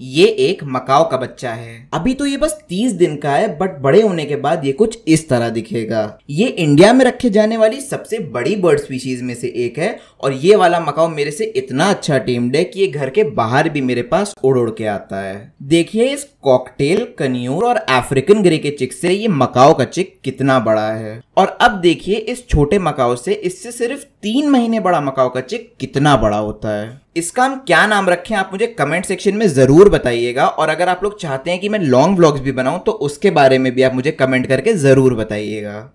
ये एक मकाओ का बच्चा है अभी तो ये बस तीस दिन का है बट बड़े होने के बाद ये कुछ इस तरह दिखेगा ये इंडिया में रखे जाने वाली सबसे बड़ी बर्ड स्पीशीज में से एक है और ये वाला मकाओ मेरे से इतना अच्छा टीम्ड है कि ये घर के बाहर भी मेरे पास उड़ उड़ के आता है देखिए इस कॉकटेल कन्यूर और अफ्रीकन ग्रे के चिक से ये मकाओ का चिक कितना बड़ा है और अब देखिए इस छोटे मकाओ से इससे सिर्फ तीन महीने बड़ा मकाओ का चिक कितना बड़ा होता है इसका हम क्या नाम रखें आप मुझे कमेंट सेक्शन में ज़रूर बताइएगा और अगर आप लोग चाहते हैं कि मैं लॉन्ग ब्लॉग्स भी बनाऊं तो उसके बारे में भी आप मुझे कमेंट करके ज़रूर बताइएगा